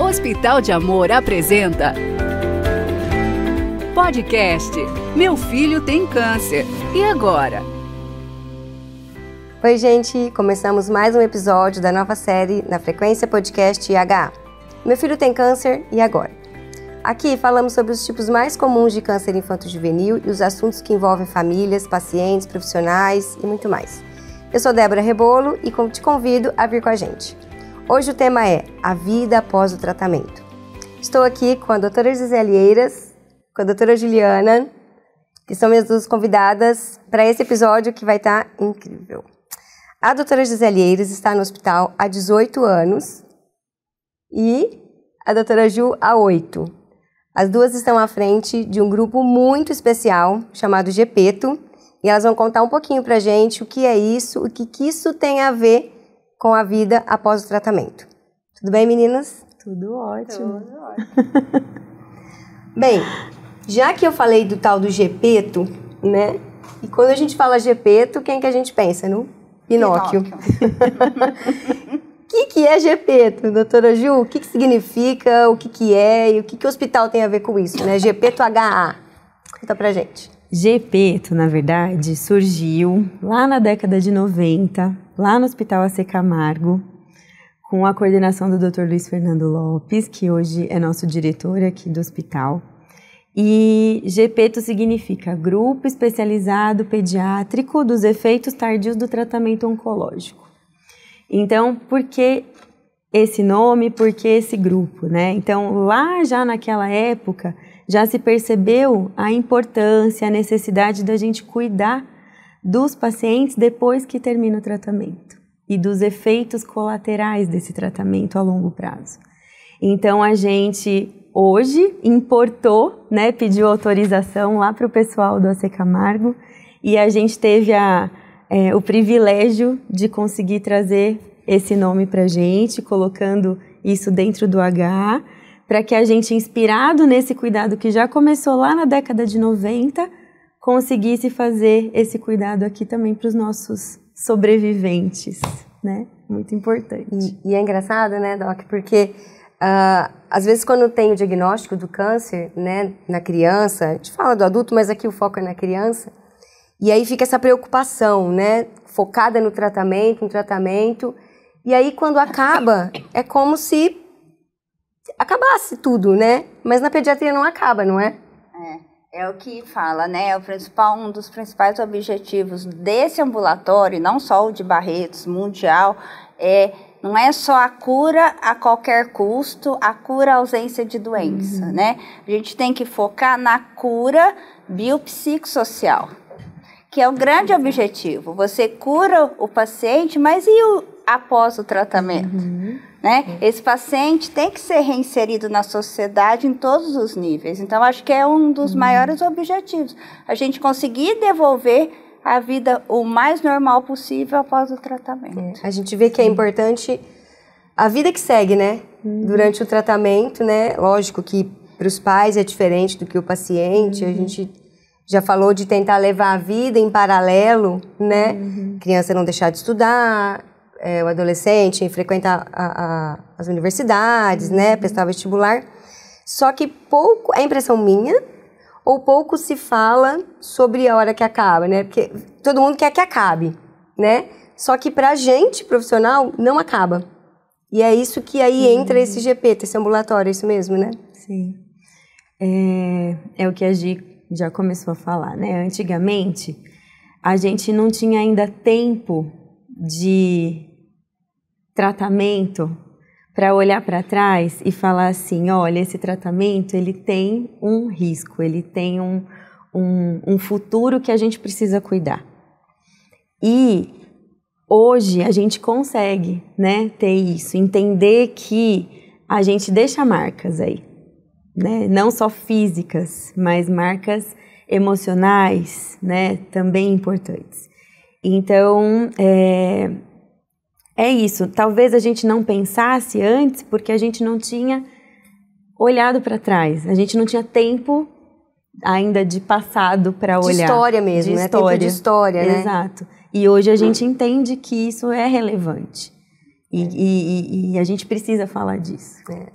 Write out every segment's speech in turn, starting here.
Hospital de Amor apresenta Podcast Meu Filho Tem Câncer. E agora? Oi, gente! Começamos mais um episódio da nova série na Frequência Podcast IH. Meu filho tem câncer e agora? Aqui falamos sobre os tipos mais comuns de câncer infanto-juvenil e os assuntos que envolvem famílias, pacientes, profissionais e muito mais. Eu sou Débora Rebolo e te convido a vir com a gente. Hoje o tema é A Vida Após o Tratamento. Estou aqui com a doutora Gisele Eiras, com a doutora Juliana, que são minhas duas convidadas para esse episódio que vai estar tá incrível. A doutora Gisele Eiras está no hospital há 18 anos e a doutora Ju há 8. As duas estão à frente de um grupo muito especial chamado GPETO e elas vão contar um pouquinho para gente o que é isso, o que, que isso tem a ver com a vida após o tratamento. Tudo bem, meninas? Tudo ótimo. Tudo ótimo. bem, já que eu falei do tal do Gepeto, né? E quando a gente fala Gepeto, quem que a gente pensa, não? Pinóquio. Pinóquio. O que, que é Gepeto, doutora Ju? O que, que significa, o que, que é e o que, que o hospital tem a ver com isso, né? Gepeto HA. Conta pra gente. Gepeto, na verdade, surgiu lá na década de 90, lá no Hospital AC Camargo, com a coordenação do Dr. Luiz Fernando Lopes, que hoje é nosso diretor aqui do hospital. E GPETO significa Grupo Especializado Pediátrico dos Efeitos Tardios do Tratamento Oncológico. Então, por que esse nome, por que esse grupo, né? Então, lá já naquela época, já se percebeu a importância, a necessidade da gente cuidar dos pacientes depois que termina o tratamento e dos efeitos colaterais desse tratamento a longo prazo. Então a gente hoje importou, né, pediu autorização lá para o pessoal do AC Camargo e a gente teve a, é, o privilégio de conseguir trazer esse nome para a gente, colocando isso dentro do H para que a gente, inspirado nesse cuidado que já começou lá na década de 90, conseguisse fazer esse cuidado aqui também para os nossos sobreviventes, né? Muito importante. E, e é engraçado, né, Doc, porque uh, às vezes quando tem o diagnóstico do câncer, né, na criança, a gente fala do adulto, mas aqui o foco é na criança, e aí fica essa preocupação, né, focada no tratamento, no tratamento, e aí quando acaba, é como se acabasse tudo, né? Mas na pediatria não acaba, não é? É, é o que fala, né? É o principal, um dos principais objetivos desse ambulatório, não só o de Barretos, mundial, é não é só a cura a qualquer custo, a cura à ausência de doença, uhum. né? A gente tem que focar na cura biopsicossocial, que é o grande uhum. objetivo. Você cura o paciente, mas e o após o tratamento? Uhum. Né? Esse paciente tem que ser reinserido na sociedade em todos os níveis. Então, acho que é um dos uhum. maiores objetivos. A gente conseguir devolver a vida o mais normal possível após o tratamento. É. A gente vê que é importante a vida que segue, né? Uhum. Durante o tratamento, né? Lógico que para os pais é diferente do que o paciente. Uhum. A gente já falou de tentar levar a vida em paralelo, né? Uhum. Criança não deixar de estudar, é, o adolescente frequenta a, a, as universidades, né, uhum. prestar vestibular. Só que pouco, é impressão minha, ou pouco se fala sobre a hora que acaba, né? Porque todo mundo quer que acabe, né? Só que pra gente, profissional, não acaba. E é isso que aí uhum. entra esse GP, esse ambulatório, é isso mesmo, né? Sim. É, é o que a Gi já começou a falar, né? Antigamente, a gente não tinha ainda tempo de tratamento para olhar para trás e falar assim, olha, esse tratamento ele tem um risco, ele tem um, um, um futuro que a gente precisa cuidar. E hoje a gente consegue, né, ter isso, entender que a gente deixa marcas aí, né, não só físicas, mas marcas emocionais, né, também importantes. Então, é, é isso. Talvez a gente não pensasse antes porque a gente não tinha olhado para trás. A gente não tinha tempo ainda de passado para olhar. De história mesmo, de né? História. Tempo de história, né? Exato. E hoje a gente entende que isso é relevante. E, é. e, e a gente precisa falar disso. É.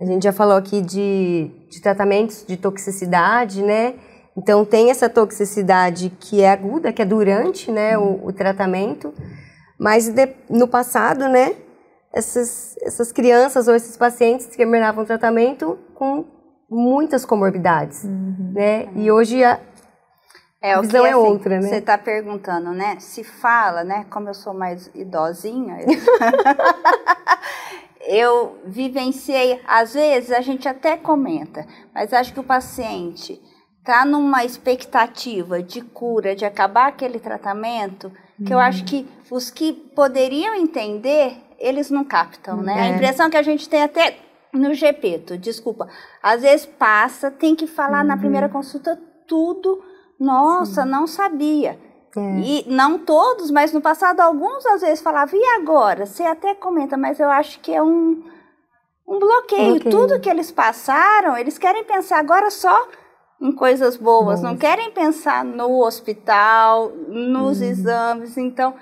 A gente já falou aqui de, de tratamentos de toxicidade, né? Então tem essa toxicidade que é aguda, que é durante né, uhum. o, o tratamento. Mas de, no passado, né, essas, essas crianças ou esses pacientes terminavam o tratamento com muitas comorbidades, uhum. né? É. E hoje a é, a visão que, é assim, outra, né? Você está perguntando, né? Se fala, né? Como eu sou mais idosinha, eu vivenciei, às vezes a gente até comenta, mas acho que o paciente está numa expectativa de cura, de acabar aquele tratamento que eu acho que os que poderiam entender, eles não captam, né? É. A impressão que a gente tem até no GP, desculpa, às vezes passa, tem que falar uhum. na primeira consulta tudo, nossa, Sim. não sabia. É. E não todos, mas no passado alguns às vezes falavam, e agora? Você até comenta, mas eu acho que é um, um bloqueio. bloqueio. Tudo que eles passaram, eles querem pensar agora só em coisas boas, não querem pensar no hospital, nos uhum. exames. Então,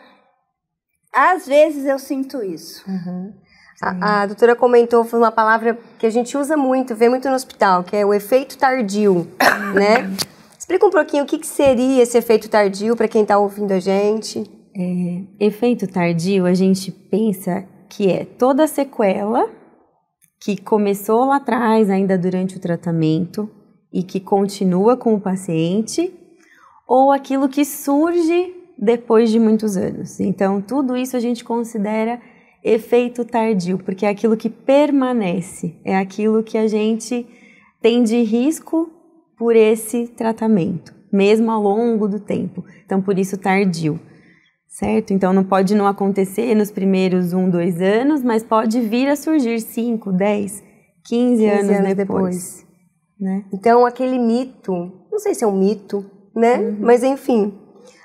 às vezes eu sinto isso. Uhum. A, a, doutora comentou uma palavra que a gente usa muito, vê muito no hospital, que é o efeito tardio, né? Explica um pouquinho o que, que seria esse efeito tardio para quem está ouvindo a gente. É, efeito tardio, a gente pensa que é toda sequela que começou lá atrás, ainda durante o tratamento, e que continua com o paciente, ou aquilo que surge depois de muitos anos. Então, tudo isso a gente considera efeito tardio, porque é aquilo que permanece, é aquilo que a gente tem de risco por esse tratamento, mesmo ao longo do tempo. Então, por isso, tardio. Certo? Então, não pode não acontecer nos primeiros um, dois anos, mas pode vir a surgir 5, 10, 15 anos, anos depois. depois né? Então, aquele mito, não sei se é um mito, né? Uhum. Mas enfim,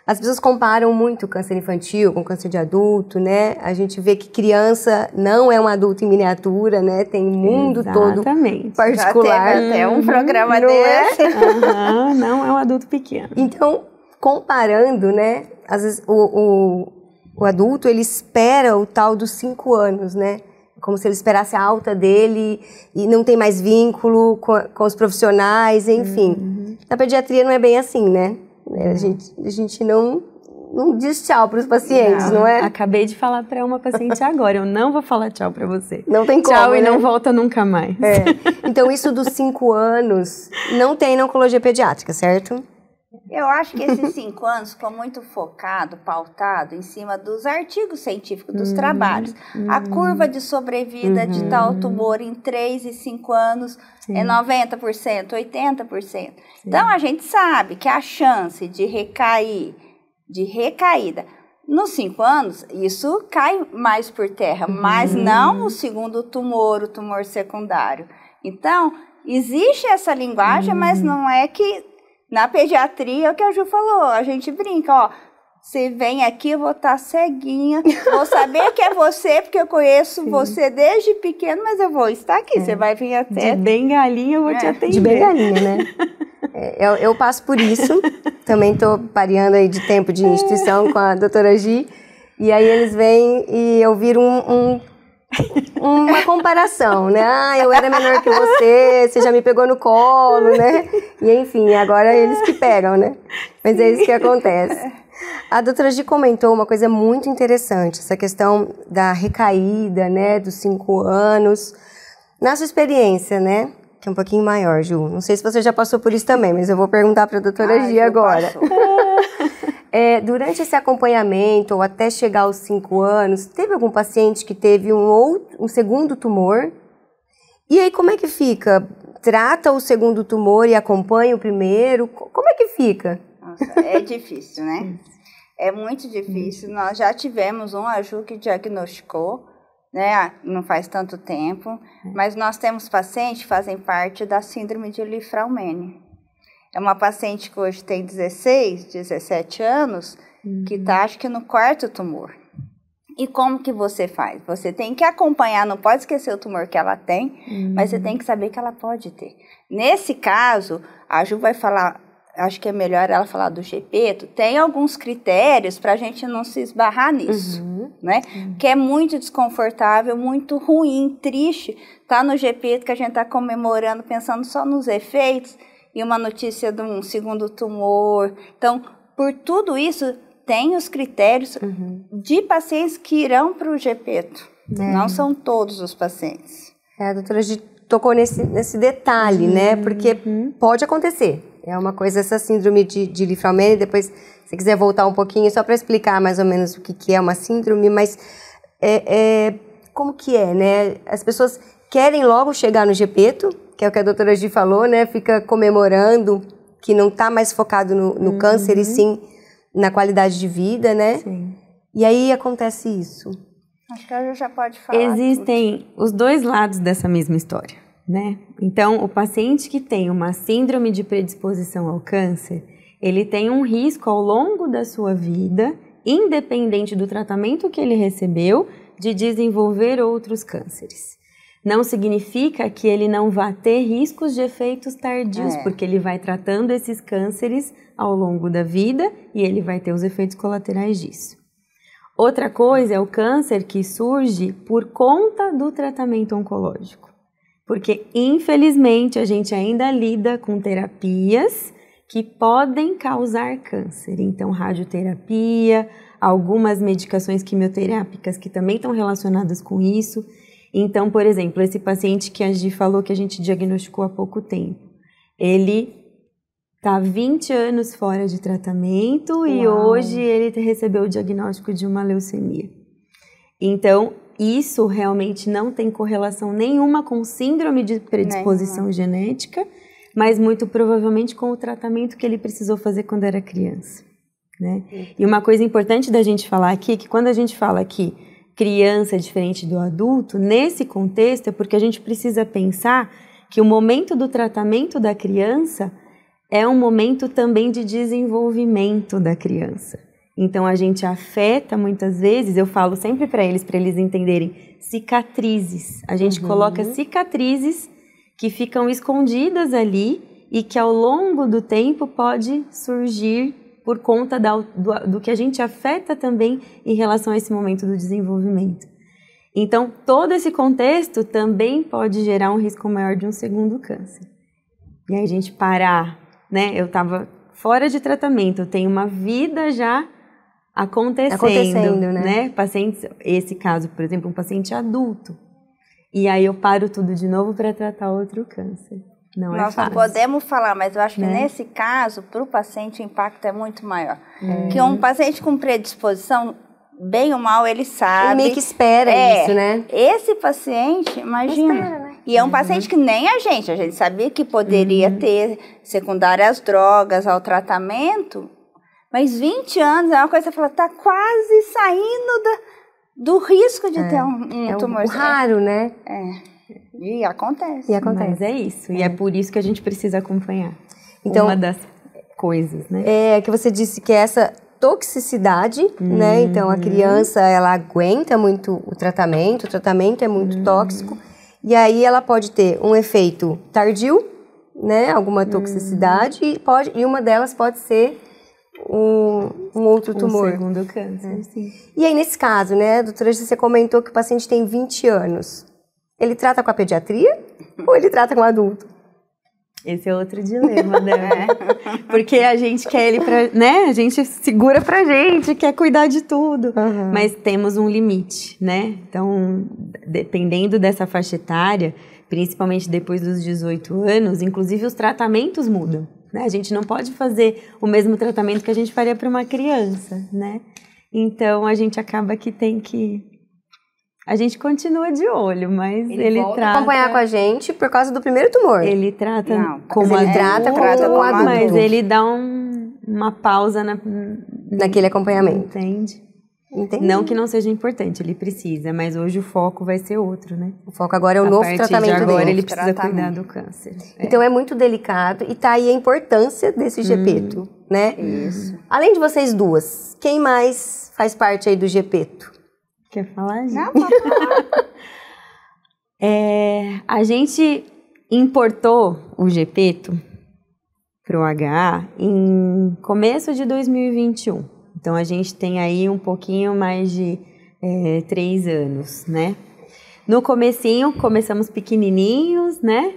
as pessoas comparam muito câncer infantil com câncer de adulto, né? A gente vê que criança não é um adulto em miniatura, né? Tem um mundo Exatamente. todo particular. Já teve até um uhum. programa dele é? desse. É? Uhum, não é um adulto pequeno. Então, comparando, né? Às vezes o, o, o adulto, ele espera o tal dos cinco anos, né? como se ele esperasse a alta dele e não tem mais vínculo com, com os profissionais, enfim. Uhum. Na pediatria não é bem assim, né? É, a gente, a gente não não diz tchau para os pacientes, não. não, é? Acabei de falar para uma paciente agora, eu não vou falar tchau para você. Não tem tchau como. Tchau e né? não volta nunca mais. É. Então, isso dos cinco anos, não tem na oncologia pediátrica, certo? Eu acho que esses cinco anos ficou muito focado, pautado em cima dos artigos científicos, dos uhum, trabalhos. Uhum, a curva de sobrevida uhum, de tal uhum. tumor em três e cinco anos é sim. é 90%, 80%. Sim. Então a gente sabe que a chance de recair, de recaída, nos cinco anos, isso cai mais por terra, mas uhum. não o segundo tumor, o tumor secundário. Então, existe essa linguagem, mas uhum. não é que na pediatria, é o que a Ju falou, a gente brinca, ó, você vem aqui, eu vou estar tá ceguinha. Vou saber que é você, porque eu conheço Sim. você desde pequeno, mas eu vou estar aqui. É. Você vai vir até. De bem galinha, eu vou é. te atender. De bem galinha, né? é, eu, eu, passo por isso. Também estou pareando aí de tempo de instituição com a doutora Gi. E aí eles vêm e eu viro um, um uma comparação, né? Ah, eu era menor que você, você já me pegou no colo, né? E enfim, agora é eles que pegam, né? Mas é isso que acontece. A doutora G comentou uma coisa muito interessante, essa questão da recaída, né, dos cinco anos. Na sua experiência, né, que é um pouquinho maior, Ju, não sei se você já passou por isso também, mas eu vou perguntar para a doutora Ai, G agora. É, durante esse acompanhamento, ou até chegar aos 5 anos, teve algum paciente que teve um, outro, um segundo tumor? E aí, como é que fica? Trata o segundo tumor e acompanha o primeiro? Como é que fica? Nossa, é difícil, né? é muito difícil. Uhum. Nós já tivemos um AJU que diagnosticou, né? Não faz tanto tempo, é. mas nós temos pacientes que fazem parte da síndrome de Lifraumene. É uma paciente que hoje tem 16, 17 anos, uhum. que está acho que no quarto tumor. E como que você faz? Você tem que acompanhar, não pode esquecer o tumor que ela tem, uhum. mas você tem uhum. que saber que ela pode ter. Nesse caso, a Ju vai falar, acho que é melhor ela falar do GPETO, tem alguns critérios para a gente não se esbarrar nisso, uhum. né? Uhum. Que é muito desconfortável, muito ruim, triste, tá no GPETO que a gente está comemorando, pensando só nos efeitos, e uma notícia de um segundo tumor. Então, por tudo isso, tem os critérios uhum. de pacientes que irão para o GPETO. É. Não são todos os pacientes. É, a doutora tocou nesse, nesse detalhe, né? uhum. né? Porque uhum. pode acontecer. É uma coisa, essa síndrome de, de Liframene, depois, se quiser voltar um pouquinho, só para explicar mais ou menos o que, que é uma síndrome, mas é, é, como que é, né? As pessoas querem logo chegar no GPETO, que é o que a doutora G falou, né? Fica comemorando que não está mais focado no, no uhum. câncer e uhum. sim na qualidade de vida, né? Sim. E aí acontece isso. Acho que a gente já pode falar. Existem tudo. os dois lados dessa mesma história, né? Então, o paciente que tem uma síndrome de predisposição ao câncer, ele tem um risco ao longo da sua vida, independente do tratamento que ele recebeu, de desenvolver outros cânceres não significa que ele não vá ter riscos de efeitos tardios, é. porque ele vai tratando esses cânceres ao longo da vida e ele vai ter os efeitos colaterais disso. Outra coisa é o câncer que surge por conta do tratamento oncológico. Porque, infelizmente, a gente ainda lida com terapias que podem causar câncer. Então, radioterapia, algumas medicações quimioterápicas que também estão relacionadas com isso. Então, por exemplo, esse paciente que a Gi falou que a gente diagnosticou há pouco tempo, ele está 20 anos fora de tratamento Uau. e hoje ele recebeu o diagnóstico de uma leucemia. Então, isso realmente não tem correlação nenhuma com síndrome de predisposição genética, mas muito provavelmente com o tratamento que ele precisou fazer quando era criança. Né? E uma coisa importante da gente falar aqui é que quando a gente fala que criança diferente do adulto, nesse contexto é porque a gente precisa pensar que o momento do tratamento da criança é um momento também de desenvolvimento da criança. Então a gente afeta muitas vezes, eu falo sempre para eles, para eles entenderem, cicatrizes. A gente uhum. coloca cicatrizes que ficam escondidas ali e que ao longo do tempo pode surgir por conta da, do, do que a gente afeta também em relação a esse momento do desenvolvimento. Então, todo esse contexto também pode gerar um risco maior de um segundo câncer. E aí a gente parar, né? Eu estava fora de tratamento, eu tenho uma vida já acontecendo, acontecendo né? né? Pacientes, esse caso, por exemplo, um paciente adulto. E aí eu paro tudo de novo para tratar outro câncer. Não é Nós é não podemos falar, mas eu acho que é. nesse caso, para o paciente, o impacto é muito maior. É. Que um paciente com predisposição, bem ou mal, ele sabe. Ele meio que espera é. isso, né? Esse paciente, imagina. Espera, né? E é um uhum. paciente que nem a gente, a gente sabia que poderia uhum. ter secundárias às drogas, ao tratamento, mas 20 anos é uma coisa que você fala, tá quase saindo da, do risco de é. ter um, um tumor. É raro, né? É. E acontece. E acontece. Mas é isso. É. E é por isso que a gente precisa acompanhar. Então, uma das coisas, né? É, que você disse que essa toxicidade, hum. né? Uhum. Então a criança ela aguenta muito o tratamento, o tratamento é muito hum. tóxico e aí ela pode ter um efeito tardio, né? Alguma toxicidade hum. e pode e uma delas pode ser um, um outro tumor. Um segundo câncer, é. sim. E aí nesse caso, né, doutora, você comentou que o paciente tem 20 anos. Ele trata com a pediatria ou ele trata com o adulto? Esse é outro dilema, né? Porque a gente quer ele pra, né? A gente segura pra gente, quer cuidar de tudo, uhum. mas temos um limite, né? Então, dependendo dessa faixa etária, principalmente depois dos 18 anos, inclusive os tratamentos mudam, né? A gente não pode fazer o mesmo tratamento que a gente faria para uma criança, né? Então, a gente acaba que tem que a gente continua de olho, mas ele, ele trata. acompanhar com a gente por causa do primeiro tumor. Ele trata Não, como ele adulto, trata, trata como adulto. Mas ele dá um, uma pausa na, naquele acompanhamento. Entende? Entendi. Não que não seja importante, ele precisa, mas hoje o foco vai ser outro, né? O foco agora é o a novo tratamento de agora dele. ele precisa tratamento. cuidar do câncer. É. Então é muito delicado e tá aí a importância desse Gepeto, hum, né? Isso. Além de vocês duas, quem mais faz parte aí do Gepeto? Quer falar, gente? Não, pode falar. é, a gente importou o Gepeto para o HA em começo de 2021. Então a gente tem aí um pouquinho mais de é, três anos, né? No comecinho começamos pequenininhos, né?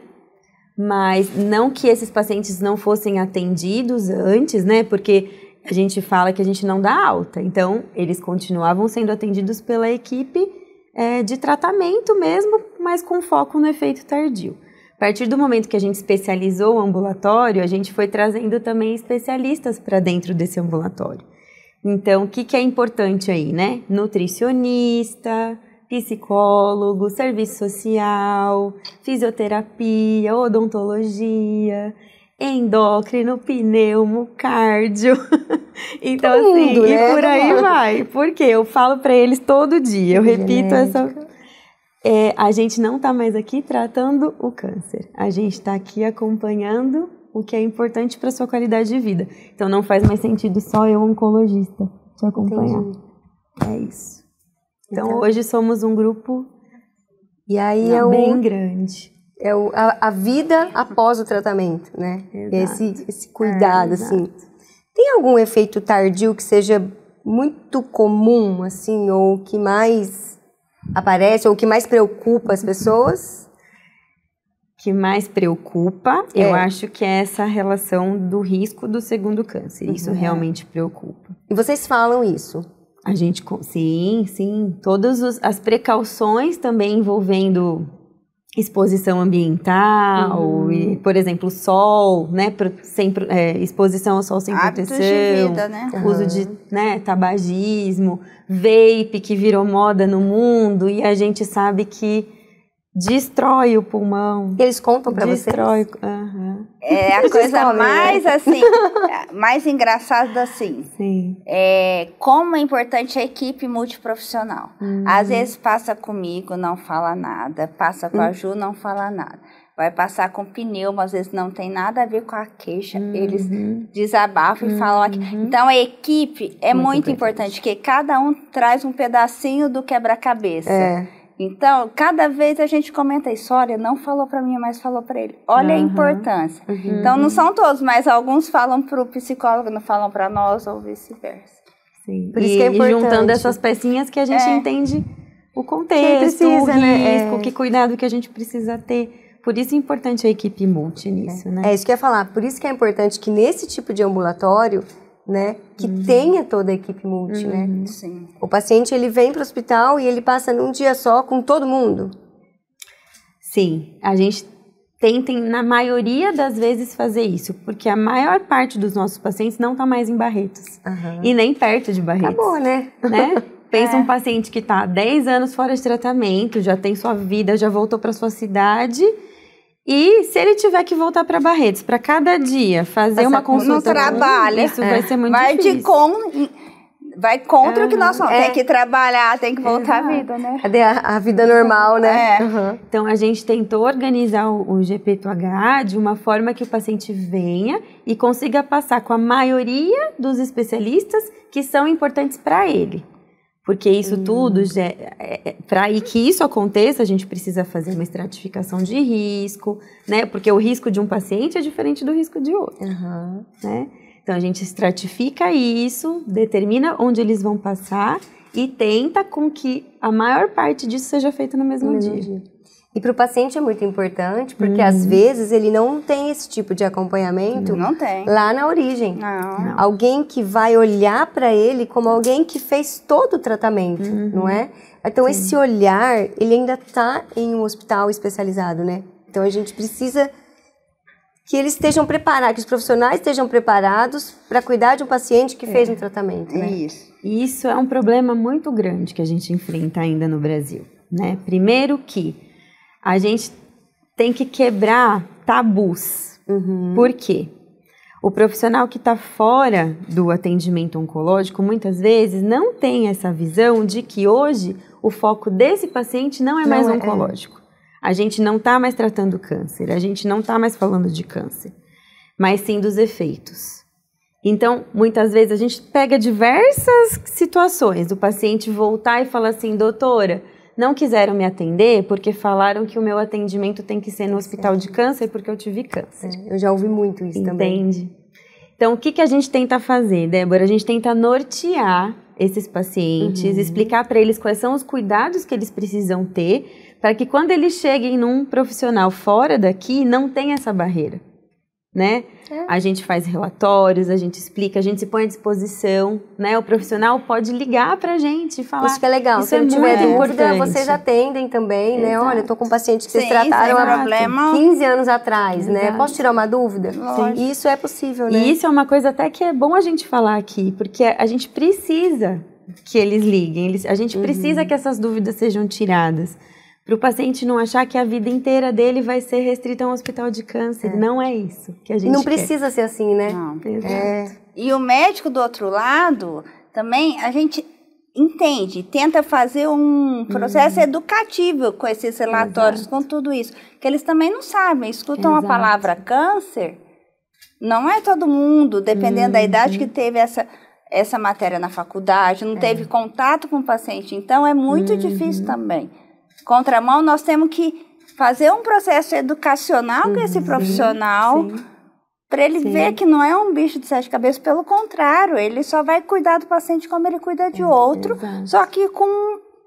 Mas não que esses pacientes não fossem atendidos antes, né? Porque a gente fala que a gente não dá alta. Então, eles continuavam sendo atendidos pela equipe é, de tratamento mesmo, mas com foco no efeito tardio. A partir do momento que a gente especializou o ambulatório, a gente foi trazendo também especialistas para dentro desse ambulatório. Então, o que, que é importante aí, né? Nutricionista, psicólogo, serviço social, fisioterapia, odontologia endócrino, pneumo, cardio. então, Todo assim, mundo, e né? por aí vai. Porque eu falo para eles todo dia, eu repito essa. É, a gente não está mais aqui tratando o câncer, a gente está aqui acompanhando o que é importante para sua qualidade de vida. Então não faz mais sentido só eu, oncologista, te acompanhar. Entendi. É isso. Então, então, hoje somos um grupo e aí é bem um... grande é o, a, a, vida é. após o tratamento, né? Exato. Esse, esse é, cuidado, é, assim. Tem algum efeito tardio que seja muito comum, assim, ou que mais aparece, ou que mais preocupa as pessoas? Que mais preocupa, é. eu acho que é essa relação do risco do segundo câncer. Isso uhum. realmente preocupa. E vocês falam isso? A gente, sim, sim. Todas as precauções também envolvendo exposição ambiental uhum. e, por exemplo, sol, né, sem, é, exposição ao sol sem Hábitos proteção, de vida, né? uso de uhum. né, tabagismo, vape que virou moda no mundo e a gente sabe que Destrói o pulmão. Eles contam para você? Destrói. Uhum. É a coisa mais assim, mais engraçada assim. Sim. É como é importante a equipe multiprofissional. Uhum. Às vezes passa comigo, não fala nada. Passa com a hum. Ju, não fala nada. Vai passar com pneu, mas às vezes não tem nada a ver com a queixa. Uhum. Eles desabafam e falam aqui. Uhum. Então a equipe é muito, muito importante, porque cada um traz um pedacinho do quebra-cabeça. É. Então, cada vez a gente comenta isso, olha, não falou para mim, mas falou para ele. Olha uhum. a importância. Uhum. Então, não são todos, mas alguns falam para o psicólogo, não falam para nós ou vice-versa. Sim. Por e, isso que é importante. E juntando essas pecinhas que a gente é. entende o contexto, precisa, o risco, né? é. que cuidado que a gente precisa ter. Por isso é importante a equipe multi nisso, é. né? É isso que eu ia falar. Por isso que é importante que nesse tipo de ambulatório né? Que uhum. tenha toda a equipe multi, né? uhum. né? Sim. O paciente ele vem para o hospital e ele passa num dia só com todo mundo. Sim, a gente tenta na maioria das vezes fazer isso, porque a maior parte dos nossos pacientes não está mais em Barretos uhum. e nem perto de Barretos. Acabou, né? né? Pensa é. um paciente que está 10 anos fora de tratamento, já tem sua vida, já voltou para sua cidade e se ele tiver que voltar para Barretos para cada dia fazer Essa, uma é, consulta, não trabalha, isso é. vai ser muito vai difícil. De com, vai contra uhum. o que nós somos. É. Tem que trabalhar, tem que voltar Exato. à vida, né? Cadê é, a, a vida normal, né? É. Uhum. Então a gente tentou organizar o, o GP2H de uma forma que o paciente venha e consiga passar com a maioria dos especialistas que são importantes para ele. Porque isso hum. tudo, é, é, para que isso aconteça, a gente precisa fazer uma estratificação de risco, né? Porque o risco de um paciente é diferente do risco de outro, uhum. né? Então a gente estratifica isso, determina onde eles vão passar e tenta com que a maior parte disso seja feita no mesmo, no mesmo dia. dia. E para o paciente é muito importante, porque uhum. às vezes ele não tem esse tipo de acompanhamento. Não tem. Lá na origem. Não. Alguém que vai olhar para ele como alguém que fez todo o tratamento, uhum. não é? Então Sim. esse olhar, ele ainda está em um hospital especializado, né? Então a gente precisa que eles estejam preparados, que os profissionais estejam preparados para cuidar de um paciente que é. fez um tratamento, né? Isso. E isso é um problema muito grande que a gente enfrenta ainda no Brasil, né? Primeiro que a gente tem que quebrar tabus. Uhum. Por quê? O profissional que está fora do atendimento oncológico muitas vezes não tem essa visão de que hoje o foco desse paciente não é não mais é. é. oncológico. A gente não está mais tratando câncer, a gente não está mais falando de câncer, mas sim dos efeitos. Então, muitas vezes a gente pega diversas situações do paciente voltar e falar assim: doutora, não quiseram me atender porque falaram que o meu atendimento tem que ser no hospital de câncer porque eu tive câncer. É, eu já ouvi muito isso Entende? também. Entende? Então, o que, que a gente tenta fazer, Débora? A gente tenta nortear esses pacientes, uhum. explicar para eles quais são os cuidados que eles precisam ter para que quando eles cheguem num profissional fora daqui, não tenha essa barreira né? É. A gente faz relatórios, a gente explica, a gente se põe à disposição, né? O profissional pode ligar pra gente e falar. Isso que é legal. Isso se é muito tiver dúvida, vocês atendem também, né? Exato. né? Olha, eu tô com um paciente que Sim, trataram há problema. 15 anos atrás, né? Exato. né? Posso tirar uma dúvida? Sim. Isso é possível, né? E isso é uma coisa até que é bom a gente falar aqui, porque a gente precisa que eles liguem, a gente uhum. precisa que essas dúvidas sejam tiradas para o paciente não achar que a vida inteira dele vai ser restrita a um hospital de câncer. É. Não é isso que a gente Não quer. precisa ser assim, né? Não. É. E o médico do outro lado também, a gente entende, tenta fazer um uhum. processo hum. educativo com esses relatórios, Exato. com tudo isso, que eles também não sabem, escutam Exato. a palavra câncer, não é todo mundo, dependendo hum. da idade que uhum. teve essa essa matéria na faculdade, não é. teve contato com o paciente, então é muito uhum. difícil também contramão, nós temos que fazer um processo educacional uhum, com esse uhum, profissional para ele sim. ver que não é um bicho de sete cabeças, pelo contrário, ele só vai cuidar do paciente como ele cuida de é, outro, só que com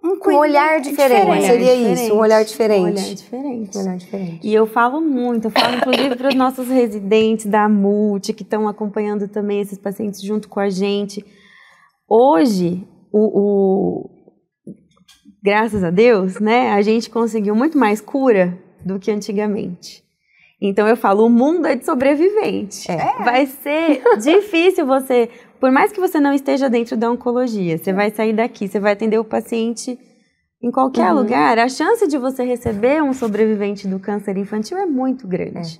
um, um olhar diferente. diferente. Seria diferente. isso, um olhar diferente. Um olhar diferente. Um olhar diferente. E eu falo muito, eu falo inclusive para os nossos residentes da Multi, que estão acompanhando também esses pacientes junto com a gente. Hoje, o, o graças a Deus, né, a gente conseguiu muito mais cura do que antigamente. Então eu falo, o mundo é de sobrevivente. É. Vai ser difícil você, por mais que você não esteja dentro da oncologia, você vai sair daqui, você vai atender o paciente em qualquer uhum. lugar. A chance de você receber um sobrevivente do câncer infantil é muito grande. É.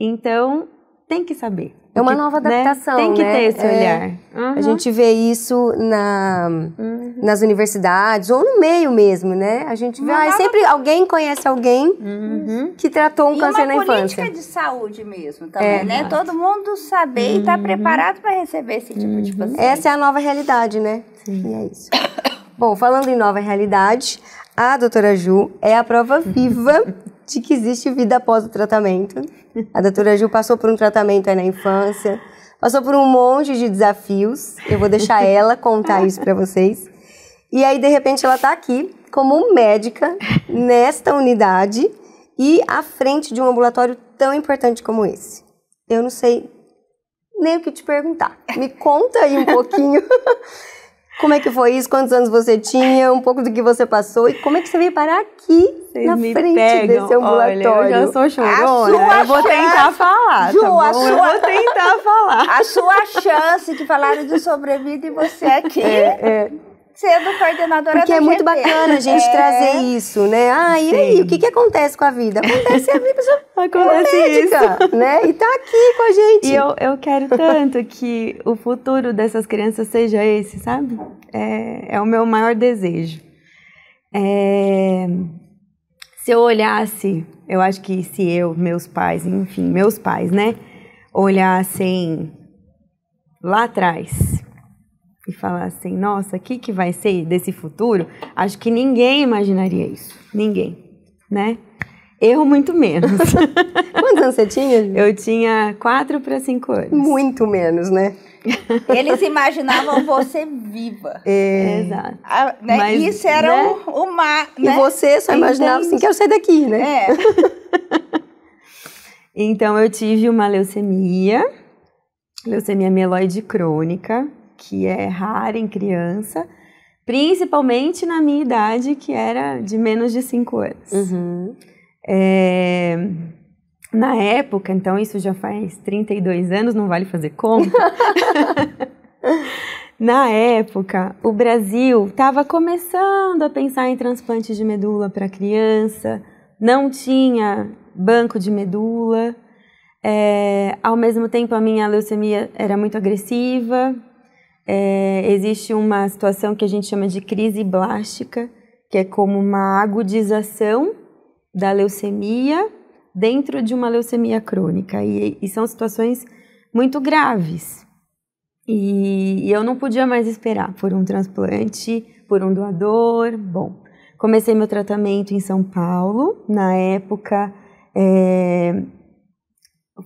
Então tem que saber. É uma que, nova né, adaptação. Né? Tem que né? ter esse é. olhar. uhum. A gente vê isso na, uhum. nas universidades ou no meio mesmo, né? A gente vê. Ah, nova... sempre alguém conhece alguém uhum. que tratou um e câncer na infância. uma política de saúde mesmo também, é. né? Todo mundo saber e estar tá uhum. preparado para receber esse tipo de uhum. paciente. Essa é a nova realidade, né? Sim. E é isso. Bom, falando em nova realidade, a doutora Ju é a prova viva de que existe vida após o tratamento. A doutora Gil passou por um tratamento aí na infância, passou por um monte de desafios. Eu vou deixar ela contar isso para vocês. E aí, de repente, ela está aqui como médica nesta unidade e à frente de um ambulatório tão importante como esse. Eu não sei nem o que te perguntar. Me conta aí um pouquinho. Como é que foi isso? Quantos anos você tinha? Um pouco do que você passou e como é que você veio parar aqui vocês na me frente pegam. Desse ambulatório. Olha, eu já sou chorona. eu vou tentar falar. Tá Ju, tá bom. sua, eu vou tentar falar. A sua chance de falar de sobrevida e você é, aqui. É, é sendo coordenadora Porque é GP. muito bacana a gente é. trazer isso, né? Ah, e aí, o que, que acontece com a vida? Acontece a vida, acontece médica, isso. né? E tá aqui com a gente. E eu, eu quero tanto que o futuro dessas crianças seja esse, sabe? É, é o meu maior desejo. É, se eu olhasse, eu acho que se eu, meus pais, enfim, meus pais, né, olhassem lá atrás e falassem, nossa, o que, que vai ser desse futuro? Acho que ninguém imaginaria isso. Ninguém, né? Erro muito menos. Quantos anos você tinha? Eu tinha quatro para cinco anos. Muito menos, né? Eles imaginavam você viva. É. Exato. A, né? Mas, Isso era né? o, o mar. Né? E você só então, imaginava Entendi. assim: quero sair daqui, né? É. então, eu tive uma leucemia, leucemia mieloide crônica, que é rara em criança, principalmente na minha idade, que era de menos de 5 anos. Uhum. É na época, então isso já faz 32 anos, não vale fazer conta. Na época, o Brasil estava começando a pensar em transplante de medula para criança, não tinha banco de medula. É, ao mesmo tempo, a minha leucemia era muito agressiva. É, existe uma situação que a gente chama de crise blástica, que é como uma agudização da leucemia dentro de uma leucemia crônica e, e são situações muito graves. E, e eu não podia mais esperar por um transplante, por um doador. Bom, comecei meu tratamento em São Paulo. Na época, é,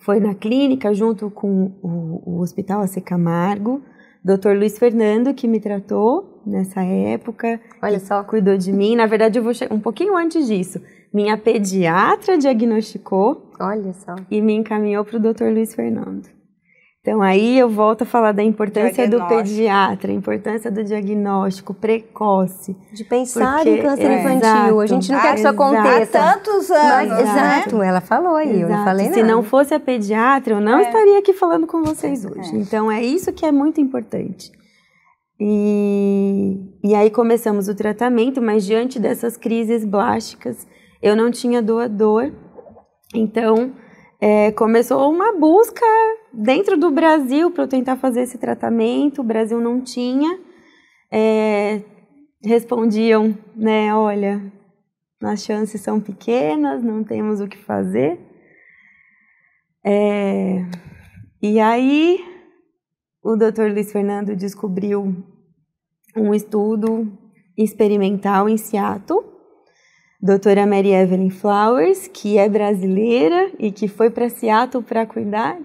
foi na clínica junto com o, o Hospital AC Camargo, Dr. Luiz Fernando que me tratou nessa época. Olha só, cuidou de mim. Na verdade, eu vou um pouquinho antes disso. Minha pediatra diagnosticou. Olha só. E me encaminhou para o Dr. Luiz Fernando. Então aí eu volto a falar da importância do pediatra, importância do diagnóstico precoce. De pensar porque, em câncer é, infantil. Exato, a gente não quer que isso aconteça. Há tantos anos. Mas, exato, né? ela falou aí, eu não falei Se não fosse a pediatra, eu não é. estaria aqui falando com vocês é. hoje. É. Então é isso que é muito importante. E, e aí começamos o tratamento, mas diante dessas crises blásticas, eu não tinha doador, então é, começou uma busca dentro do Brasil para eu tentar fazer esse tratamento. O Brasil não tinha. É, respondiam, né? Olha, as chances são pequenas, não temos o que fazer. É, e aí o Dr. Luiz Fernando descobriu um estudo experimental em Seattle doutora Mary Evelyn Flowers, que é brasileira e que foi para Seattle para cuidar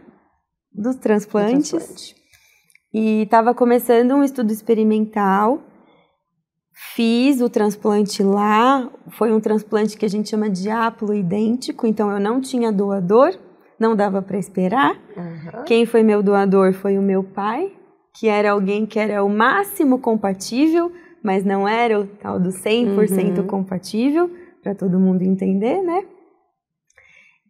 dos transplantes. Do transplante. E estava começando um estudo experimental. Fiz o transplante lá, foi um transplante que a gente chama de ápulo idêntico, então eu não tinha doador, não dava para esperar. Uhum. Quem foi meu doador foi o meu pai, que era alguém que era o máximo compatível, mas não era o tal do 100% uhum. compatível para todo mundo entender, né?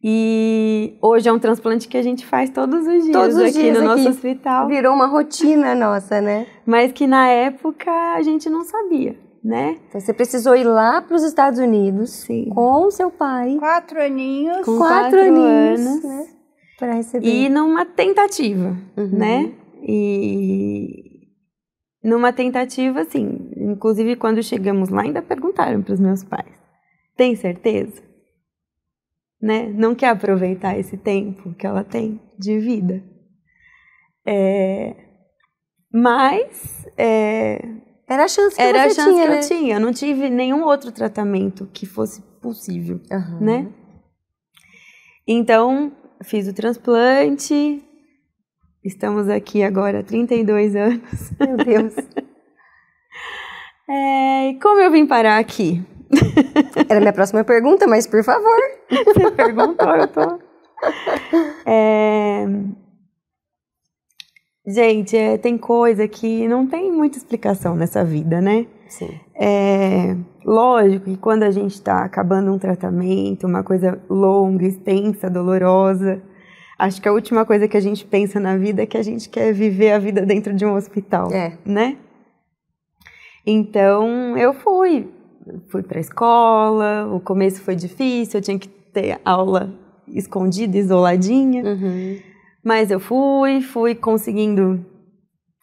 E hoje é um transplante que a gente faz todos os dias todos os aqui dias no nosso aqui hospital. Virou uma rotina nossa, né? Mas que na época a gente não sabia, né? Então você precisou ir lá para os Estados Unidos Sim. com seu pai. Quatro aninhos. Com quatro, quatro aninhos, anos, né? Para receber. E numa tentativa, uhum. né? E numa tentativa, assim, inclusive quando chegamos lá ainda perguntaram para os meus pais tem certeza? Né? Não quer aproveitar esse tempo que ela tem de vida. É... Mas é... era a chance que era a chance tinha, que né? eu tinha. Eu não tive nenhum outro tratamento que fosse possível, uhum. né? Então fiz o transplante. Estamos aqui agora há 32 anos. Meu Deus. é, como eu vim parar aqui? Era minha próxima pergunta, mas por favor. Você perguntou, eu tô. É... Gente, é, tem coisa que não tem muita explicação nessa vida, né? Sim. É, lógico que quando a gente está acabando um tratamento, uma coisa longa, extensa, dolorosa, acho que a última coisa que a gente pensa na vida é que a gente quer viver a vida dentro de um hospital, é. né? Então, eu fui fui para a escola, o começo foi difícil, eu tinha que ter aula escondida, isoladinha. Uhum. Mas eu fui, fui conseguindo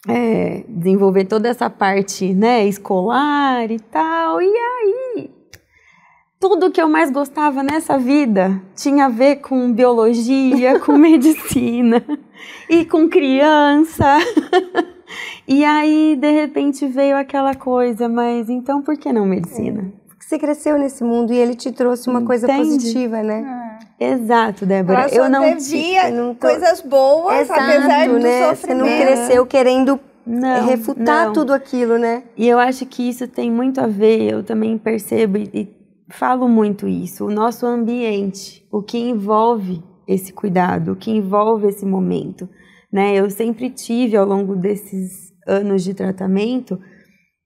é, desenvolver toda essa parte né, escolar e tal. E aí, tudo que eu mais gostava nessa vida tinha a ver com biologia, com medicina e com criança. E aí, de repente, veio aquela coisa, mas então por que não medicina? É. Porque você cresceu nesse mundo e ele te trouxe uma coisa positiva, né? É. Exato, Débora. eu não via coisas boas, Exato, apesar do né? Você não cresceu querendo não, refutar não. tudo aquilo, né? E eu acho que isso tem muito a ver, eu também percebo e, e falo muito isso, o nosso ambiente, o que envolve esse cuidado, o que envolve esse momento, né? Eu sempre tive ao longo desses anos de tratamento,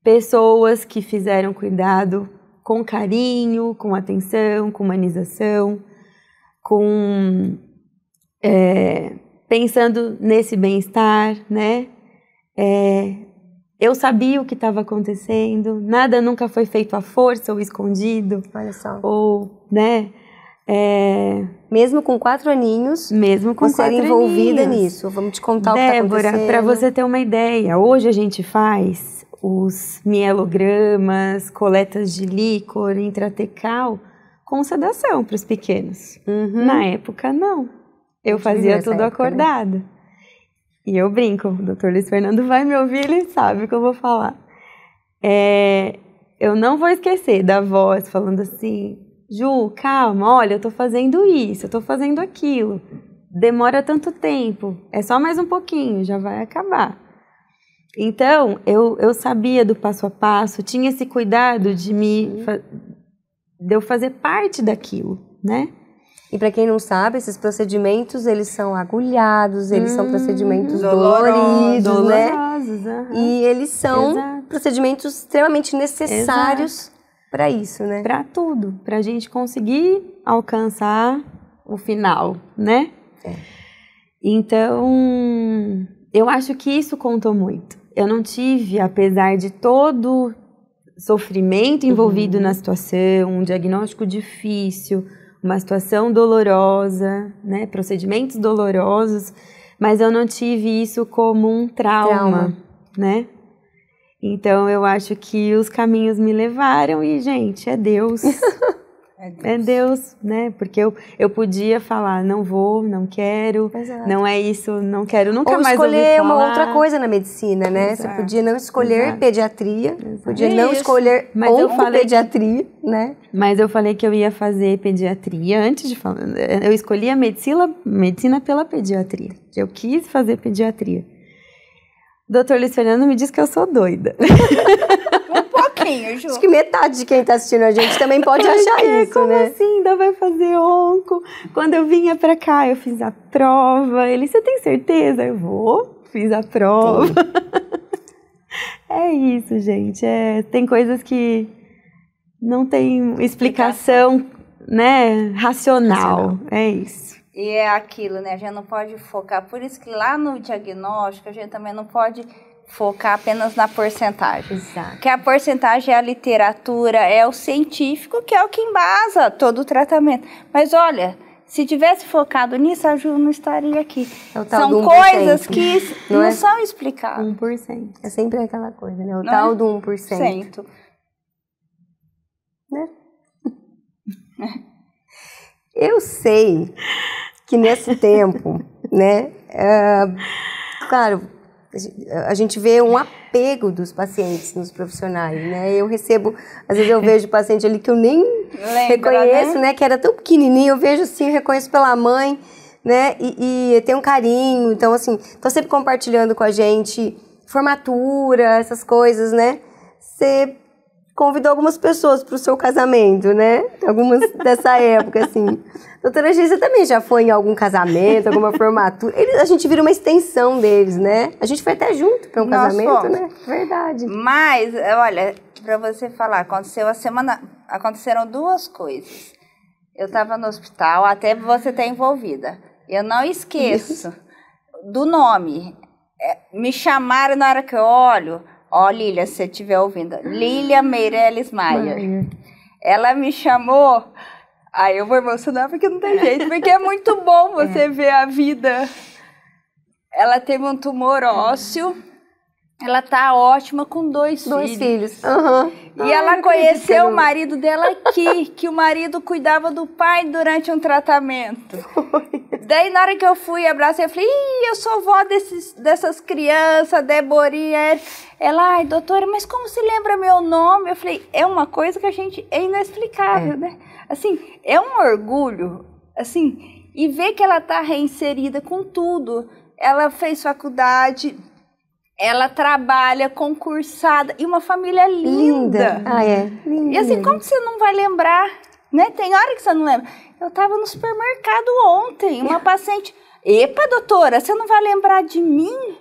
pessoas que fizeram cuidado com carinho, com atenção, com humanização, com é, pensando nesse bem-estar, né? É, eu sabia o que estava acontecendo, nada nunca foi feito à força ou escondido. Olha só. Ou, né? É, mesmo com quatro aninhos, mesmo com você era envolvida aninhos. nisso. Vamos te contar Débora, o que tá Débora, para você ter uma ideia, hoje a gente faz os mielogramas, coletas de líquor, intratecal, com sedação para os pequenos. Uhum. Na época, não. Eu fazia tudo época, acordado. Né? E eu brinco, o doutor Luiz Fernando vai me ouvir, ele sabe o que eu vou falar. É, eu não vou esquecer da voz falando assim: Ju, calma, olha, eu tô fazendo isso, eu tô fazendo aquilo. Demora tanto tempo, é só mais um pouquinho, já vai acabar. Então, eu, eu sabia do passo a passo, tinha esse cuidado de me de eu fazer parte daquilo, né? E para quem não sabe, esses procedimentos, eles são agulhados, eles hum, são procedimentos doloridos, hum, dolorosos, né? uhum. E eles são Exato. procedimentos extremamente necessários para isso, né? Para tudo, para a gente conseguir alcançar o final, né? É. Então, eu acho que isso contou muito. Eu não tive, apesar de todo sofrimento envolvido uhum. na situação, um diagnóstico difícil, uma situação dolorosa, né, procedimentos dolorosos, mas eu não tive isso como um trauma, trauma. né? Então eu acho que os caminhos me levaram e, gente, é Deus. É Deus. é Deus, né? Porque eu, eu podia falar, não vou, não quero, Exato. não é isso, não quero, nunca Ou mais escolher uma outra coisa na medicina, né? Exato. Você podia não escolher Exato. pediatria, podia é não isso. escolher mas eu falei, pediatria, né? Mas eu falei que eu ia fazer pediatria antes de falar. Eu escolhi a medicina, medicina pela pediatria. Eu quis fazer pediatria. Doutor Luiz Fernando me diz que eu sou doida. um pouquinho, Ju. Acho que metade de quem tá assistindo a gente também pode achar é, isso, como né? Como assim? Ainda vai fazer onco? Quando eu vinha pra cá, eu fiz a prova. Ele, você tem certeza? Eu vou, fiz a prova. é isso, gente. É, tem coisas que não tem explicação, explicação. né, racional. racional. É isso. E é aquilo, né? A gente não pode focar. Por isso que lá no diagnóstico a gente também não pode focar apenas na porcentagem. Exato. Que a porcentagem é a literatura, é o científico que é o que embasa todo o tratamento. Mas olha, se tivesse focado nisso, a Ju não estaria aqui. É são coisas que não, não é são explicadas. 1%. É sempre aquela coisa, né? O não tal é? do 1%. 100%. Né? Eu sei que nesse tempo, né? É, claro, a gente vê um apego dos pacientes nos profissionais, né? Eu recebo, às vezes eu vejo paciente ali que eu nem Lembra, reconheço, né? né? Que era tão pequenininho, eu vejo assim, eu reconheço pela mãe, né? E, e tem um carinho, então assim, estão sempre compartilhando com a gente formatura, essas coisas, né? Você convidou algumas pessoas para o seu casamento, né? Algumas dessa época, assim. Doutora Geisa também já foi em algum casamento, alguma formatura. Eles, a gente vira uma extensão deles, né? A gente foi até junto para um Nós casamento, fomos. né? Verdade. Mas, olha, para você falar, aconteceu a semana. Aconteceram duas coisas. Eu estava no hospital, até você estar tá envolvida. Eu não esqueço do nome. É, me chamaram na hora que eu olho Ó, Lilia, se você estiver ouvindo. Lilia Meirelles Maia. Ela me chamou. Aí ah, eu vou emocionar porque não tem jeito, porque é muito bom é. você é. ver a vida. Ela teve um tumor ósseo. Ela tá ótima com dois, filhos. dois filhos. filhos. Uhum. E Ai, ela conheceu o marido dela aqui, que o marido cuidava do pai durante um tratamento. Foi. Daí, na hora que eu fui abraçar, eu falei, Ih, eu sou vó desses, dessas crianças, Deborinha. Ela, ai, doutora, mas como se lembra meu nome? Eu falei, é uma coisa que a gente, é inexplicável, é. né? Assim, é um orgulho, assim, e ver que ela tá reinserida com tudo. Ela fez faculdade, ela trabalha concursada e uma família linda. linda. Ah, é. Linda. E assim, como você não vai lembrar né? Tem hora que você não lembra. Eu estava no supermercado ontem, uma paciente. Epa, doutora, você não vai lembrar de mim?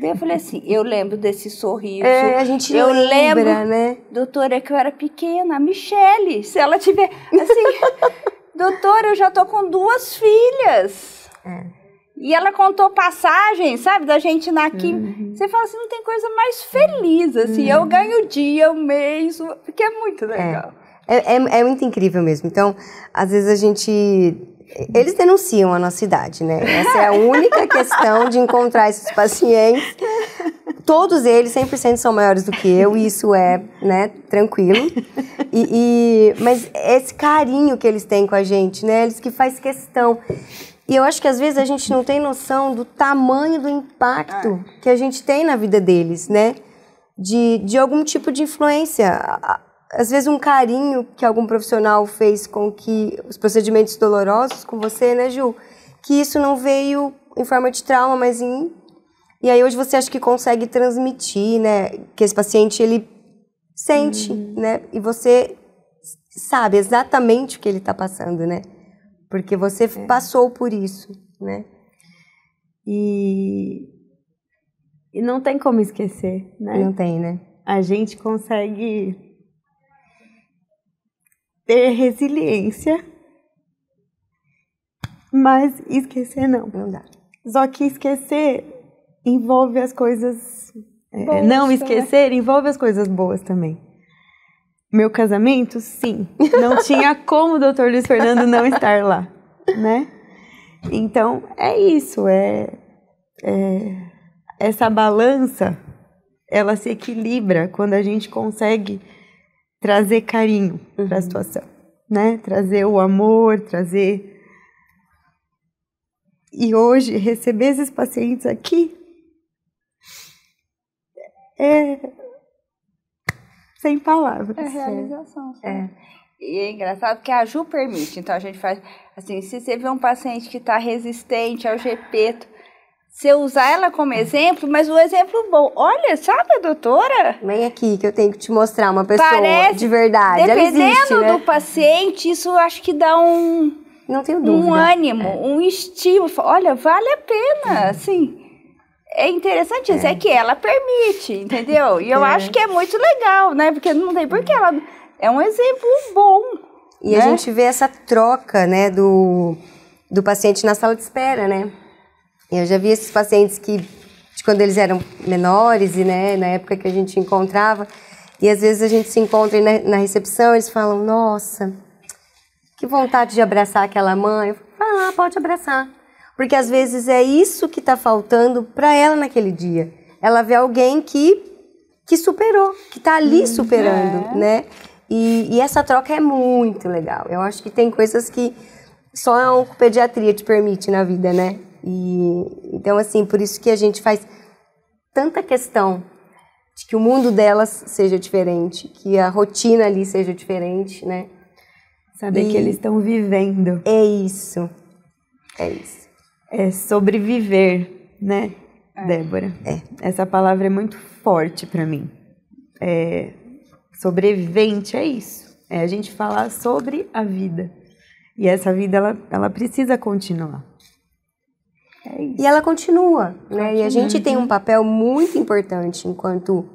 Daí eu falei assim, eu lembro desse sorriso. É, a gente eu lembra, lembro, né? Doutora, que eu era pequena, a Michele, se ela tiver. Assim, doutora, eu já tô com duas filhas. É. E ela contou passagens, sabe, da gente na química. Uhum. Você fala assim, não tem coisa mais feliz, assim, uhum. eu ganho o dia, o mês, porque é muito é. legal. É. É, é, é, muito incrível mesmo. Então, às vezes a gente. Eles denunciam a nossa idade, né? Essa é a única questão de encontrar esses pacientes. Todos eles 100% são maiores do que eu, e isso é, né, tranquilo. E, e, mas esse carinho que eles têm com a gente, né? Eles que faz questão. E eu acho que às vezes a gente não tem noção do tamanho do impacto é. que a gente tem na vida deles, né? De, de algum tipo de influência às vezes um carinho que algum profissional fez com que os procedimentos dolorosos com você, né, Ju? Que isso não veio em forma de trauma, mas em e aí hoje você acha que consegue transmitir, né, que esse paciente ele sente, uhum. né? E você sabe exatamente o que ele está passando, né? Porque você é. passou por isso, né? E e não tem como esquecer, né? Não tem, né? A gente consegue ter resiliência, mas esquecer não. Não dá. Só que esquecer envolve as coisas. É, boas, não esquecer né? envolve as coisas boas também. Meu casamento, sim. Não tinha como o doutor Luiz Fernando não estar lá, né? Então, é isso. é, é essa balança, ela se equilibra quando a gente consegue trazer carinho uhum. para a situação, né? Trazer o amor, trazer e hoje receber esses pacientes aqui é sem palavras. É realização. É. Sim. É. E é engraçado que a Ju permite. Então a gente faz assim, se você vê um paciente que está resistente ao GP, você usar ela como exemplo, mas o um exemplo bom. Olha, sabe a doutora? Vem aqui que eu tenho que te mostrar uma pessoa Parece, de verdade. Dependendo existe, né? do paciente, isso acho que dá um. Não tenho dúvida. Um ânimo, é. um estímulo. Olha, vale a pena, é. assim. É interessante isso, é. é que ela permite, entendeu? E eu é. acho que é muito legal, né? Porque não tem por que ela. É um exemplo bom. E né? a gente vê essa troca, né, do, do paciente na sala de espera, né? Eu já vi esses pacientes que, de quando eles eram menores e né, na época que a gente encontrava, e às vezes a gente se encontra na, na recepção, eles falam: Nossa, que vontade de abraçar aquela mãe. Eu falo, Vai lá, pode abraçar. Porque às vezes é isso que está faltando para ela naquele dia. Ela vê alguém que, que superou, que está ali hum, superando, é. né? E, e, essa troca é muito legal. Eu acho que tem coisas que só a pediatria te permite na vida, né? E então assim, por isso que a gente faz tanta questão de que o mundo delas seja diferente, que a rotina ali seja diferente, né? Saber e que eles estão vivendo. É isso. É isso. É sobreviver, né, é. Débora? É. Essa palavra é muito forte para mim. É, sobrevivente é isso. É a gente falar sobre a vida. E essa vida ela, ela precisa continuar. É e ela continua, continua, né? E a gente tem um uhum. papel muito importante enquanto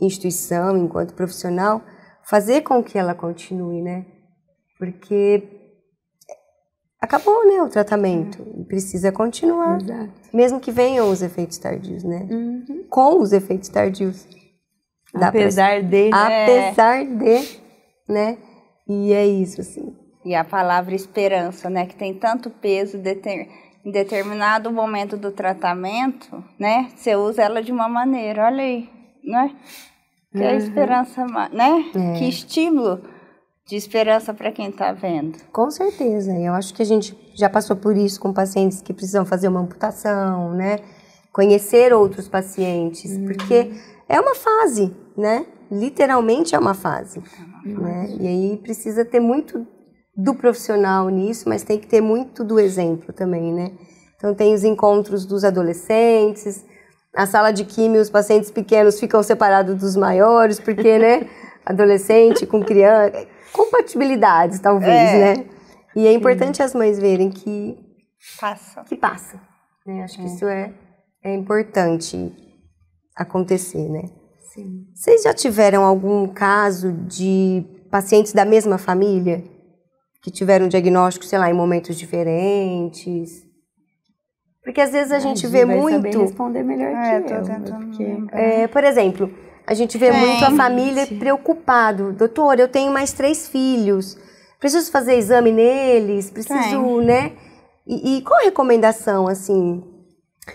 instituição, enquanto profissional, fazer com que ela continue, né? Porque acabou, né, o tratamento. É. Precisa continuar. Exato. Mesmo que venham os efeitos tardios, né? Uhum. Com os efeitos tardios. apesar pra... de, né? Apesar de, né? E é isso, assim. E a palavra esperança, né? Que tem tanto peso, determinado em determinado momento do tratamento, né? Você usa ela de uma maneira, olha aí, né? Que é uhum. esperança, né? É. Que estímulo de esperança para quem está vendo. Com certeza. Eu acho que a gente já passou por isso com pacientes que precisam fazer uma amputação, né? Conhecer outros pacientes, uhum. porque é uma fase, né? Literalmente é uma fase. É uma né, fase. Né? E aí precisa ter muito do profissional nisso, mas tem que ter muito do exemplo também, né? Então tem os encontros dos adolescentes, a sala de química, os pacientes pequenos ficam separados dos maiores, porque, né, adolescente com criança, é compatibilidades talvez, é. né? E é importante Sim. as mães verem que passa. Que passa. Né? Acho é. que isso é, é importante acontecer, né? Sim. Vocês já tiveram algum caso de pacientes da mesma família? que tiveram diagnóstico, sei lá, em momentos diferentes. Porque às vezes a, a gente, gente vê vai muito. Saber responder melhor é, que eu. Tentando... É. é, por exemplo, a gente vê muito a família preocupado. Doutor, eu tenho mais três filhos. Preciso fazer exame neles, preciso, Tem. né? E, e, qual a recomendação, assim?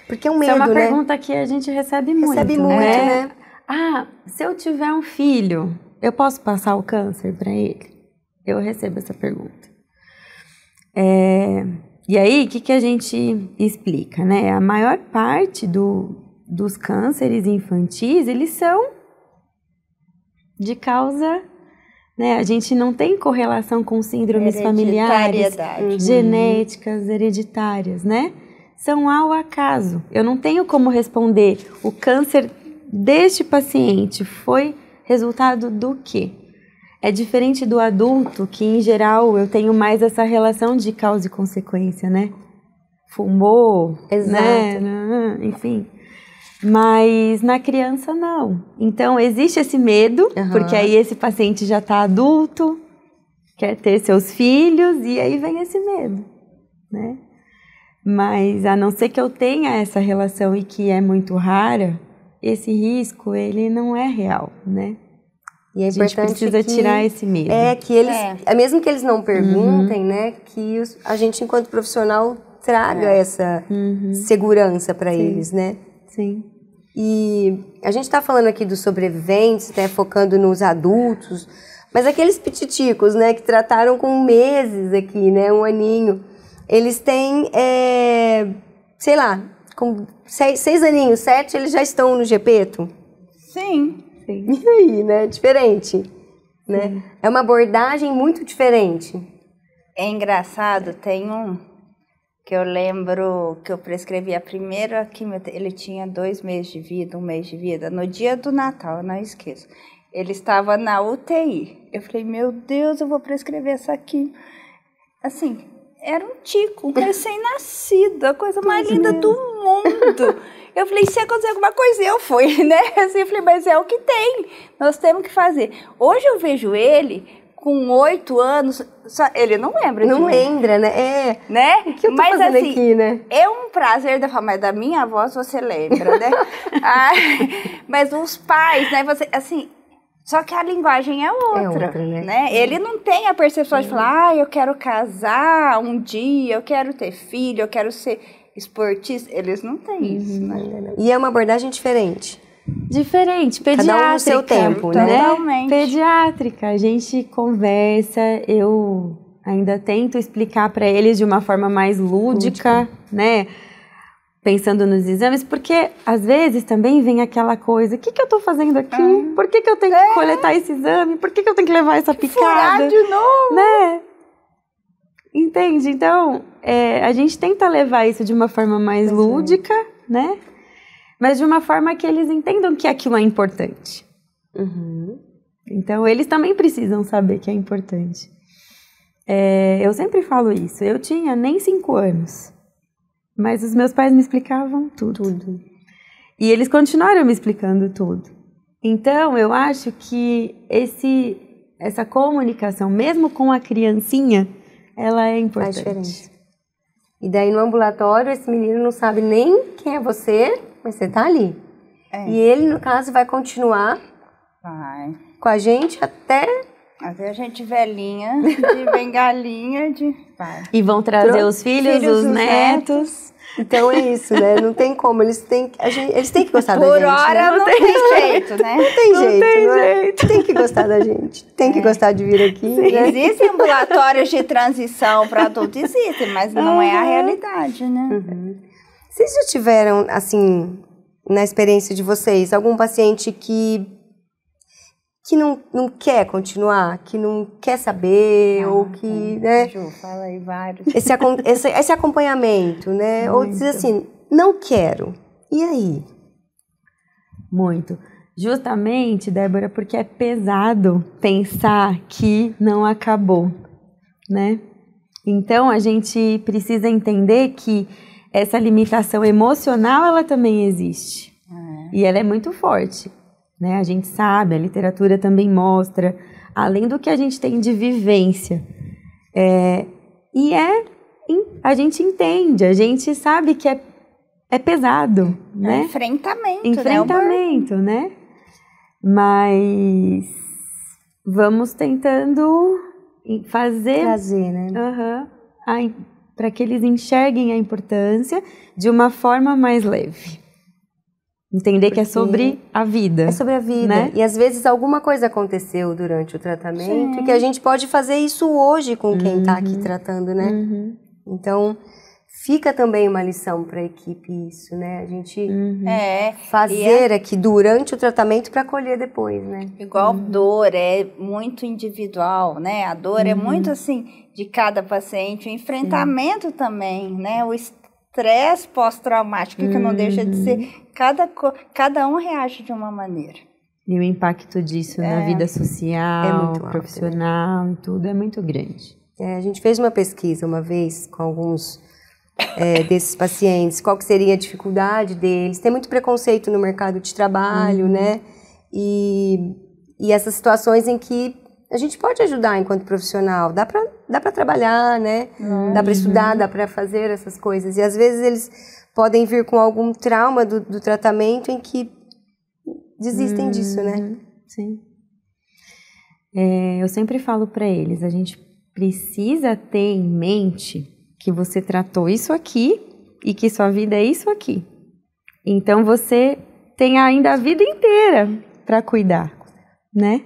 Porque é um medo, né? É uma né? pergunta que a gente recebe muito. Recebe né? muito, né? né? Ah, se eu tiver um filho, eu posso passar o câncer para ele? Eu recebo essa pergunta. É, e aí, o que, que a gente explica, né? A maior parte do, dos cânceres infantis, eles são de causa, né? A gente não tem correlação com síndromes familiares, uhum. genéticas, hereditárias, né? São ao acaso. Eu não tenho como responder o câncer deste paciente foi resultado do quê? É diferente do adulto, que em geral eu tenho mais essa relação de causa e consequência, né? Fumou, né? Exato. né? Enfim. Mas na criança, não. Então, existe esse medo, uhum. porque aí esse paciente já está adulto, quer ter seus filhos, e aí vem esse medo, né? Mas a não ser que eu tenha essa relação e que é muito rara, esse risco, ele não é real, né? E é a gente precisa que, tirar esse medo. É que eles, é. é. mesmo que eles não perguntem, uhum. né, que os, a gente enquanto profissional traga é. essa uhum. segurança para eles, né? Sim. E a gente está falando aqui dos sobreviventes, né, focando nos adultos, mas aqueles petiticos né, que trataram com meses aqui, né, um aninho, eles têm, é, sei lá, com seis, seis aninhos, sete, eles já estão no Gepeto? Sim, e aí, né? Diferente, né? É uma abordagem muito diferente. É engraçado, tem um que eu lembro que eu prescrevi a primeira quimioterapia, ele tinha dois meses de vida, um mês de vida, no dia do Natal, eu não esqueço. Ele estava na UTI. Eu falei, meu Deus, eu vou prescrever essa aqui. Assim, era um tico, um recém-nascido, a coisa mais linda é. do mundo. Eu falei, se acontecer alguma coisa, eu fui, né? Assim, eu falei, mas é o que tem, nós temos que fazer. Hoje eu vejo ele com oito anos, só, ele não lembra Não lembra, mim. né? É. Né? O que eu tô mas, fazendo assim, aqui, né? É um prazer da mas da minha voz você lembra, né? ah, mas os pais, né? Você, assim, só que a linguagem é, é outra, é outra né? né? Ele não tem a percepção Sim. de falar, ah, eu quero casar um dia, eu quero ter filho, eu quero ser esportistas, eles não têm uhum. isso, né? E é uma abordagem diferente. Diferente, pediátrica. Cada um seu tempo, né? Pediátrica, a gente conversa, eu ainda tento explicar para eles de uma forma mais lúdica, lúdica, né? Pensando nos exames, porque às vezes também vem aquela coisa: o que, que eu estou fazendo aqui? Hum. Por que, que eu tenho que é. coletar esse exame? Por que, que eu tenho que levar essa picada? Furar de novo! Né? Entende? Então, é, a gente tenta levar isso de uma forma mais tá lúdica, né? Mas de uma forma que eles entendam que aquilo é importante. Uhum. Então, eles também precisam saber que é importante. É, eu sempre falo isso. Eu tinha nem cinco anos, mas os meus pais me explicavam tudo. tudo. E eles continuaram me explicando tudo. Então, eu acho que esse, essa comunicação, mesmo com a criancinha, ela é importante. Faz diferença. E daí no ambulatório, esse menino não sabe nem quem é você, mas você tá ali. É. E ele, no caso, vai continuar vai. com a gente até. Até a gente velhinha, de bengalinha, de. Vai. E vão trazer Tro... os filhos, filhos os, os netos. netos. Então é isso, né? Não tem como. Eles têm, a gente, eles têm que gostar Por da gente. Por né? hora né? não, tem, jeito, né? Não tem não jeito. Tem, não é? jeito. É? tem que gostar da gente. Tem que é. gostar de vir aqui. Né? Existem ambulatórios de transição para adultos existem, mas não uhum. é a realidade, né? Uhum. Vocês já tiveram, assim, na experiência de vocês, algum paciente que que não, não quer continuar, que não quer saber, ah, ou que, então, né? Ju, fala aí vários. Esse, esse, esse acompanhamento, né? Muito. Ou dizer assim, não quero. E aí? Muito. Justamente, Débora, porque é pesado pensar que não acabou, né? Então, a gente precisa entender que essa limitação emocional, ela também existe. Ah, é. E ela é muito forte. Né? A gente sabe, a literatura também mostra, além do que a gente tem de vivência. É, e é a gente entende, a gente sabe que é, é pesado, é né? enfrentamento, né? enfrentamento, né? né? Mas vamos tentando fazer trazer, né? Uhum, para que eles enxerguem a importância de uma forma mais leve. Entender Porque que é sobre a vida. É sobre a vida. Né? E às vezes alguma coisa aconteceu durante o tratamento Sim. e que a gente pode fazer isso hoje com quem uhum. tá aqui uhum. tratando, né? Uhum. Então, fica também uma lição para a equipe isso, né? A gente uhum. É, é fazer é, aqui durante o tratamento para colher depois, né? Igual uhum. dor é muito individual, né? A dor é uhum. é muito assim de cada paciente, o enfrentamento também, né? O, estresse pós-traumático, uhum. que não deixa de ser. Uhum. Cada, cada um reage de uma maneira. E o impacto disso é, na vida social, é profissional, alto, né? tudo é muito grande. É, a gente fez uma pesquisa uma vez com alguns é, desses pacientes, qual que seria a dificuldade deles. Tem muito preconceito no mercado de trabalho, uhum. né? E, e essas situações em que a gente pode ajudar enquanto profissional, dá para dá para trabalhar, né? Uhum. Dá para estudar, dá para fazer essas coisas. E às vezes eles podem vir com algum trauma do, do tratamento em que desistem uhum. disso, né? Sim. É, eu sempre falo para eles, a gente precisa ter em mente que você tratou isso aqui e que sua vida é isso aqui. Então você tem ainda a vida inteira para cuidar, né?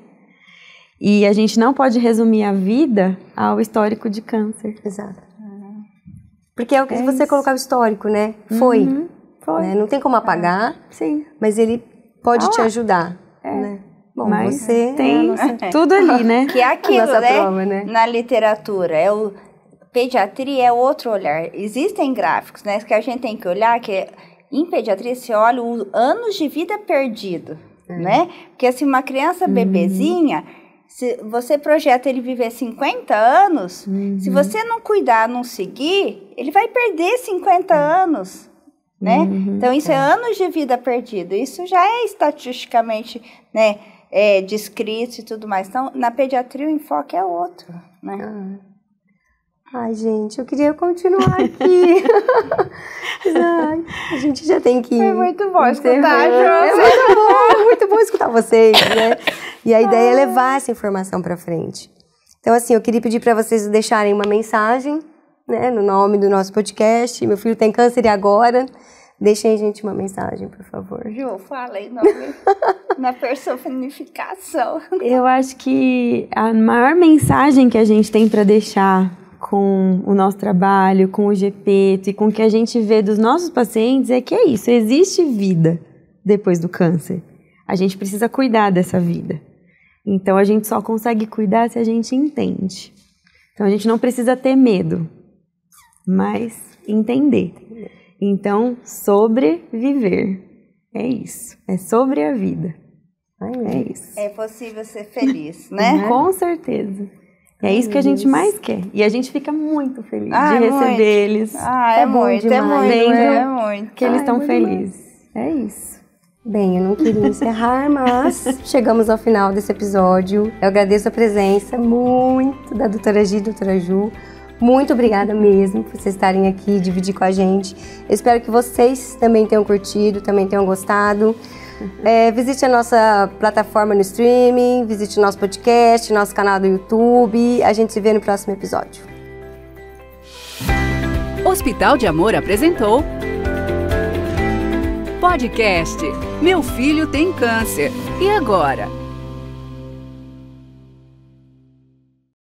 E a gente não pode resumir a vida ao histórico de câncer. Exato. Uhum. Porque é o que é você colocar o histórico, né? Foi. Uhum, foi. Né? Não tem como apagar. É. Sim. Mas ele pode ah, te ajudar. É. Né? Bom, mas você tem é nossa... tudo ali, né? Que é aquilo, né? Prova, né? Na literatura. É o... Pediatria é outro olhar. Existem gráficos, né? Que a gente tem que olhar, que em pediatria você olha os anos de vida perdido, é. né? Porque se assim, uma criança uhum. bebezinha... Uhum se você projeta ele viver 50 anos, uhum. se você não cuidar, não seguir, ele vai perder 50 uhum. anos. Né? Uhum, então, isso é, é anos de vida perdido. Isso já é estatisticamente né, é, descrito e tudo mais. Então, na pediatria, o enfoque é outro. Né? Ah. Ai, gente, eu queria continuar aqui. a gente já tem que. Foi muito bom escutar, É muito bom, muito bom escutar vocês, né? E a ideia é levar essa informação para frente. Então, assim, eu queria pedir para vocês deixarem uma mensagem, né, no nome do nosso podcast. Meu filho tem tá câncer e agora. Deixem a gente uma mensagem, por favor. Ju, fala em nome na personificação. Eu acho que a maior mensagem que a gente tem para deixar com o nosso trabalho, com o GP e com o que a gente vê dos nossos pacientes é que é isso, existe vida depois do câncer. A gente precisa cuidar dessa vida. Então a gente só consegue cuidar se a gente entende. Então a gente não precisa ter medo, mas entender. Então, sobreviver. É isso. É sobre a vida. É isso. É possível ser feliz, né? Com certeza é isso que a gente mais quer. E a gente fica muito feliz ah, de é receber muito. eles. Ah, tá é, é muito, demais. é muito, é muito. Que eles estão é felizes. É isso. Bem, eu não queria encerrar, mas chegamos ao final desse episódio. Eu agradeço a presença muito da doutora G e doutora Ju. Muito obrigada mesmo por vocês estarem aqui e dividir com a gente. Eu espero que vocês também tenham curtido, também tenham gostado. É, visite a nossa plataforma no streaming, visite o nosso podcast, nosso canal do YouTube. A gente se vê no próximo episódio. Hospital de Amor apresentou podcast Meu Filho Tem Câncer. E agora?